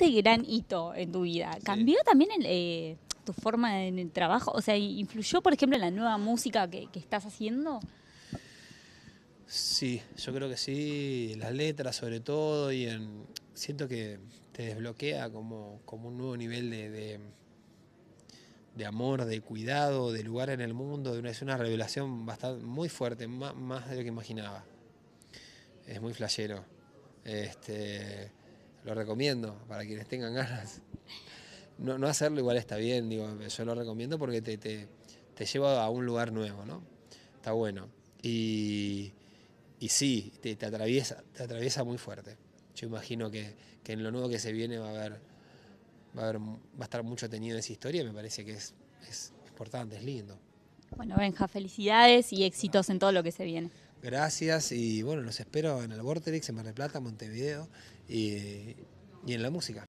Este gran hito en tu vida, ¿cambió también eh, tu forma en el trabajo? O sea, ¿influyó, por ejemplo, en la nueva música que, estás haciendo? Sí, yo creo que sí, las letras sobre todo, y en, siento que te desbloquea como, como un nuevo nivel de, de, amor, de cuidado, de lugar en el mundo, de una, es una revelación bastante, muy fuerte, más, más de lo que imaginaba. Es muy flashero. Este, lo recomiendo para quienes tengan ganas. No, hacerlo igual está bien, digo, yo lo recomiendo porque te, te, lleva a un lugar nuevo, ¿no? Está bueno. Y, y sí, te, atraviesa, te atraviesa muy fuerte. Yo imagino que, en lo nuevo que se viene va a haber, va a, haber, va a estar mucho tenido esa historia, me parece que es, es importante, es lindo. Bueno, Benja, felicidades y éxitos en todo lo que se viene. Gracias y bueno, los espero en el Vorterix, en Mar del Plata, Montevideo y en la música.